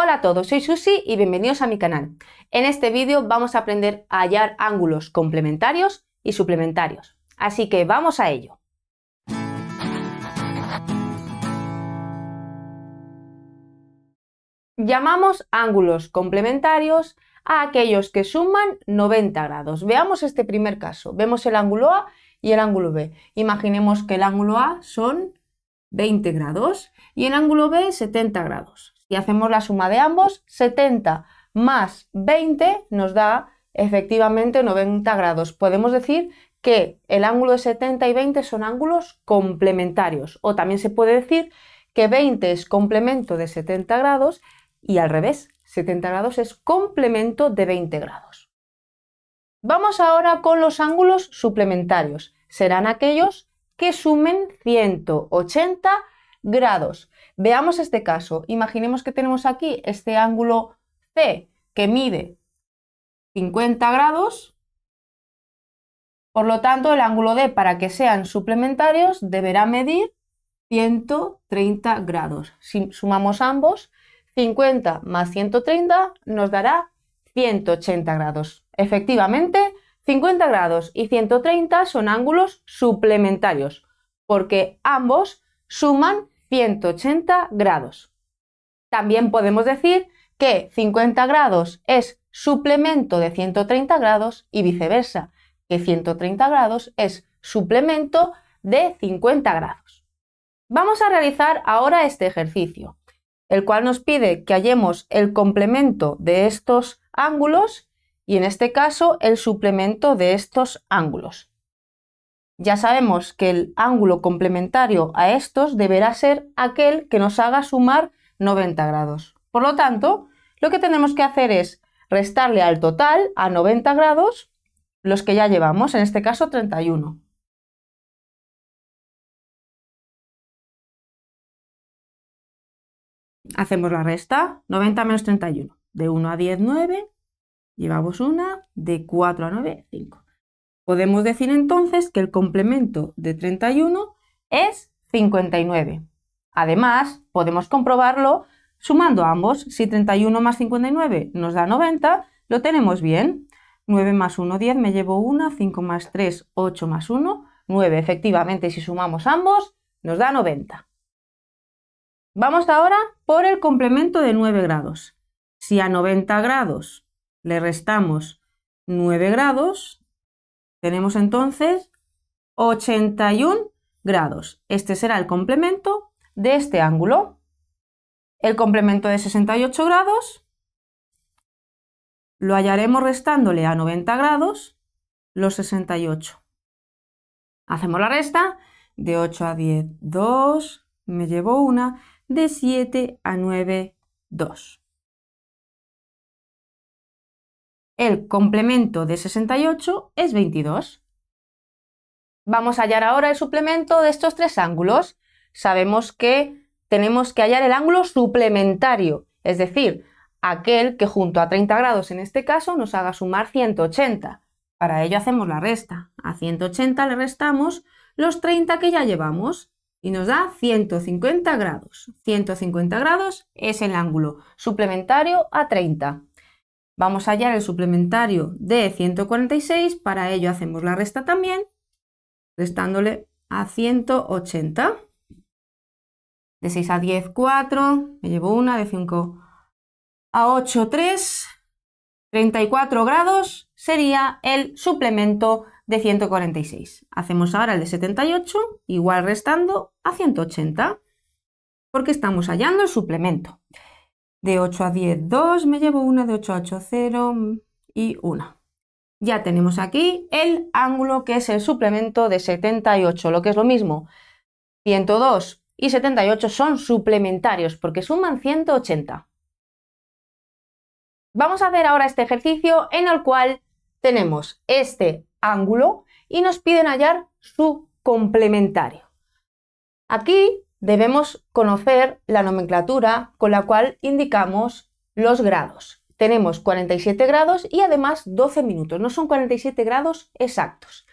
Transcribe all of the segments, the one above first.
Hola a todos, soy Susi y bienvenidos a mi canal. En este vídeo vamos a aprender a hallar ángulos complementarios y suplementarios. Así que vamos a ello. Llamamos ángulos complementarios a aquellos que suman 90 grados. Veamos este primer caso. Vemos el ángulo A y el ángulo B. Imaginemos que el ángulo A son 20 grados y el ángulo B 70 grados y hacemos la suma de ambos, 70 más 20 nos da efectivamente 90 grados. Podemos decir que el ángulo de 70 y 20 son ángulos complementarios o también se puede decir que 20 es complemento de 70 grados y al revés, 70 grados es complemento de 20 grados. Vamos ahora con los ángulos suplementarios. Serán aquellos que sumen 180 grados. Veamos este caso. Imaginemos que tenemos aquí este ángulo C que mide 50 grados. Por lo tanto, el ángulo D, para que sean suplementarios, deberá medir 130 grados. Si sumamos ambos, 50 más 130 nos dará 180 grados. Efectivamente, 50 grados y 130 son ángulos suplementarios, porque ambos suman 180 grados. También podemos decir que 50 grados es suplemento de 130 grados y viceversa, que 130 grados es suplemento de 50 grados. Vamos a realizar ahora este ejercicio, el cual nos pide que hallemos el complemento de estos ángulos y en este caso el suplemento de estos ángulos. Ya sabemos que el ángulo complementario a estos deberá ser aquel que nos haga sumar 90 grados. Por lo tanto, lo que tenemos que hacer es restarle al total a 90 grados los que ya llevamos, en este caso 31. Hacemos la resta, 90 menos 31. De 1 a 10, 9. Llevamos una. De 4 a 9, 5. Podemos decir entonces que el complemento de 31 es 59. Además, podemos comprobarlo sumando ambos. Si 31 más 59 nos da 90, lo tenemos bien. 9 más 1, 10, me llevo 1, 5 más 3, 8 más 1, 9. Efectivamente, si sumamos ambos, nos da 90. Vamos ahora por el complemento de 9 grados. Si a 90 grados le restamos 9 grados, tenemos entonces 81 grados. Este será el complemento de este ángulo. El complemento de 68 grados lo hallaremos restándole a 90 grados los 68. Hacemos la resta de 8 a 10, 2, me llevo una, de 7 a 9, 2. El complemento de 68 es 22. Vamos a hallar ahora el suplemento de estos tres ángulos. Sabemos que tenemos que hallar el ángulo suplementario, es decir, aquel que junto a 30 grados en este caso nos haga sumar 180. Para ello hacemos la resta. A 180 le restamos los 30 que ya llevamos y nos da 150 grados. 150 grados es el ángulo suplementario a 30. Vamos a hallar el suplementario de 146, para ello hacemos la resta también, restándole a 180. De 6 a 10, 4, me llevo una, de 5 a 8, 3, 34 grados sería el suplemento de 146. Hacemos ahora el de 78, igual restando a 180, porque estamos hallando el suplemento. De 8 a 10, 2, me llevo 1. de 8 a 8, 0 y 1. Ya tenemos aquí el ángulo que es el suplemento de 78, lo que es lo mismo. 102 y 78 son suplementarios porque suman 180. Vamos a hacer ahora este ejercicio en el cual tenemos este ángulo y nos piden hallar su complementario. Aquí debemos conocer la nomenclatura con la cual indicamos los grados. Tenemos 47 grados y además 12 minutos, no son 47 grados exactos.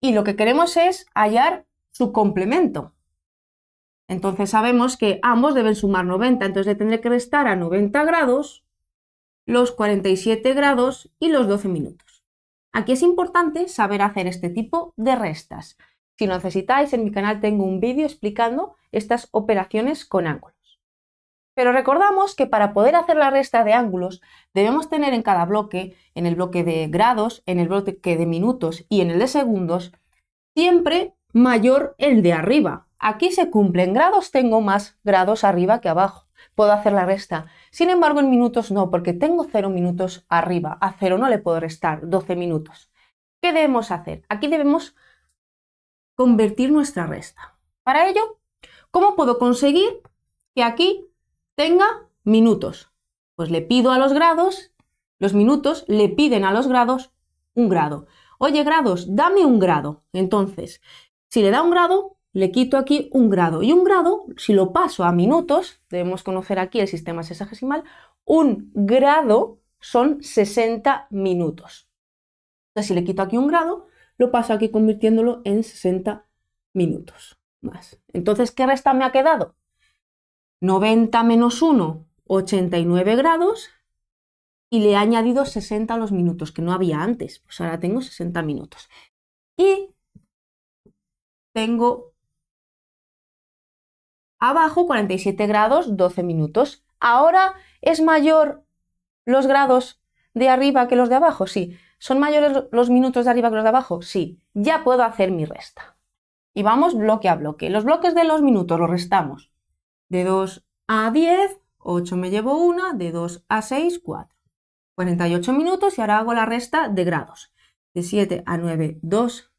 Y lo que queremos es hallar su complemento. Entonces sabemos que ambos deben sumar 90, entonces le tendré que restar a 90 grados los 47 grados y los 12 minutos. Aquí es importante saber hacer este tipo de restas. Si lo necesitáis, en mi canal tengo un vídeo explicando estas operaciones con ángulos. Pero recordamos que para poder hacer la resta de ángulos debemos tener en cada bloque, en el bloque de grados, en el bloque de minutos y en el de segundos, siempre mayor el de arriba. Aquí se cumplen grados, tengo más grados arriba que abajo. Puedo hacer la resta. Sin embargo, en minutos no, porque tengo 0 minutos arriba. A 0 no le puedo restar 12 minutos. ¿Qué debemos hacer? Aquí debemos convertir nuestra resta. Para ello, ¿cómo puedo conseguir que aquí tenga minutos? Pues le pido a los grados, los minutos le piden a los grados un grado. Oye, grados, dame un grado. Entonces, si le da un grado, le quito aquí un grado. Y un grado, si lo paso a minutos, debemos conocer aquí el sistema sexagesimal, un grado son 60 minutos. Entonces, si le quito aquí un grado, lo paso aquí convirtiéndolo en 60 minutos más. Entonces, ¿qué resta me ha quedado? 90 menos 1, 89 grados, y le he añadido 60 a los minutos, que no había antes, pues ahora tengo 60 minutos. Y tengo abajo 47 grados, 12 minutos. Ahora es mayor los grados de arriba que los de abajo, sí. ¿Son mayores los minutos de arriba que los de abajo? Sí, ya puedo hacer mi resta. Y vamos bloque a bloque. Los bloques de los minutos los restamos. De 2 a 10, 8 me llevo 1, de 2 a 6, 4. 48 minutos y ahora hago la resta de grados. De 7 a 9, 2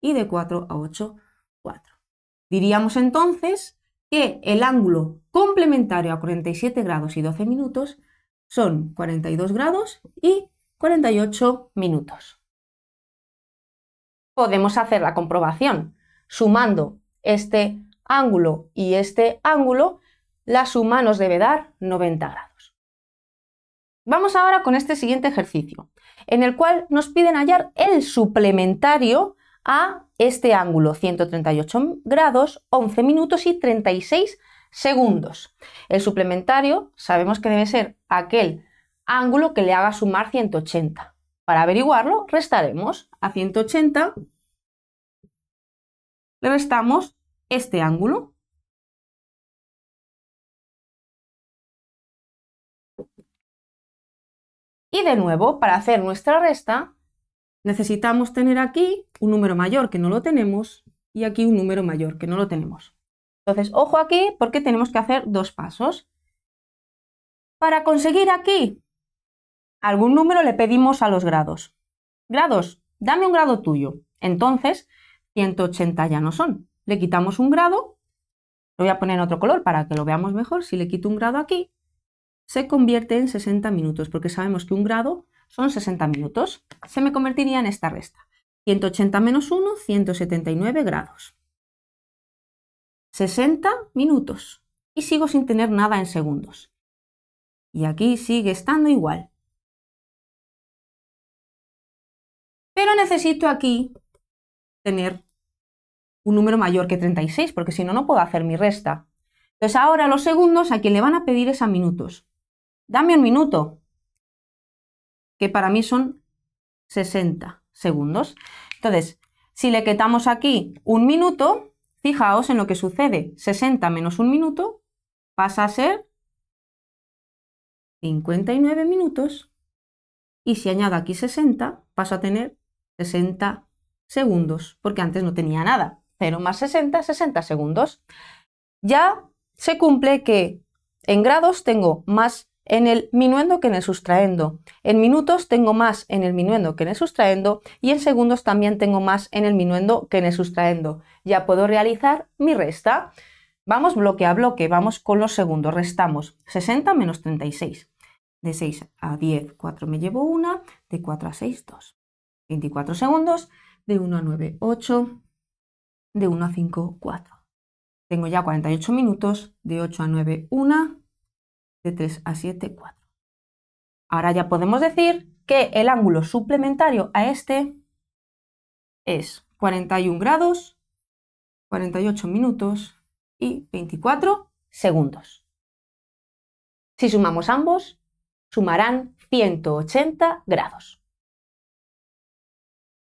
y de 4 a 8, 4. Diríamos entonces que el ángulo complementario a 47 grados y 12 minutos son 42 grados y 48 minutos. Podemos hacer la comprobación sumando este ángulo y este ángulo, la suma nos debe dar 90 grados. Vamos ahora con este siguiente ejercicio, en el cual nos piden hallar el suplementario a este ángulo, 138 grados, 11 minutos y 36 segundos. El suplementario sabemos que debe ser aquel ángulo que le haga sumar 180. Para averiguarlo, restaremos a 180, le restamos este ángulo. Y de nuevo, para hacer nuestra resta, necesitamos tener aquí un número mayor que no lo tenemos y aquí un número mayor que no lo tenemos. Entonces, ojo aquí porque tenemos que hacer dos pasos. Para conseguir aquí algún número le pedimos a los grados. Grados, dame un grado tuyo. Entonces, 180 ya no son. Le quitamos un grado, lo voy a poner en otro color para que lo veamos mejor. Si le quito un grado aquí, se convierte en 60 minutos, porque sabemos que un grado son 60 minutos. Se me convertiría en esta resta. 180 menos 1, 179 grados. 60 minutos. Y sigo sin tener nada en segundos. Y aquí sigue estando igual. necesito aquí tener un número mayor que 36, porque si no, no puedo hacer mi resta. Entonces ahora los segundos a quien le van a pedir es a minutos. Dame un minuto, que para mí son 60 segundos. Entonces, si le quitamos aquí un minuto, fijaos en lo que sucede. 60 menos un minuto pasa a ser 59 minutos. Y si añado aquí 60, pasa a tener 60 segundos, porque antes no tenía nada. 0 más 60, 60 segundos. Ya se cumple que en grados tengo más en el minuendo que en el sustraendo. En minutos tengo más en el minuendo que en el sustraendo y en segundos también tengo más en el minuendo que en el sustraendo. Ya puedo realizar mi resta. Vamos bloque a bloque, vamos con los segundos. Restamos 60 menos 36. De 6 a 10, 4 me llevo una. De 4 a 6, 2. 24 segundos, de 1 a 9, 8, de 1 a 5, 4. Tengo ya 48 minutos, de 8 a 9, 1, de 3 a 7, 4. Ahora ya podemos decir que el ángulo suplementario a este es 41 grados, 48 minutos y 24 segundos. Si sumamos ambos, sumarán 180 grados.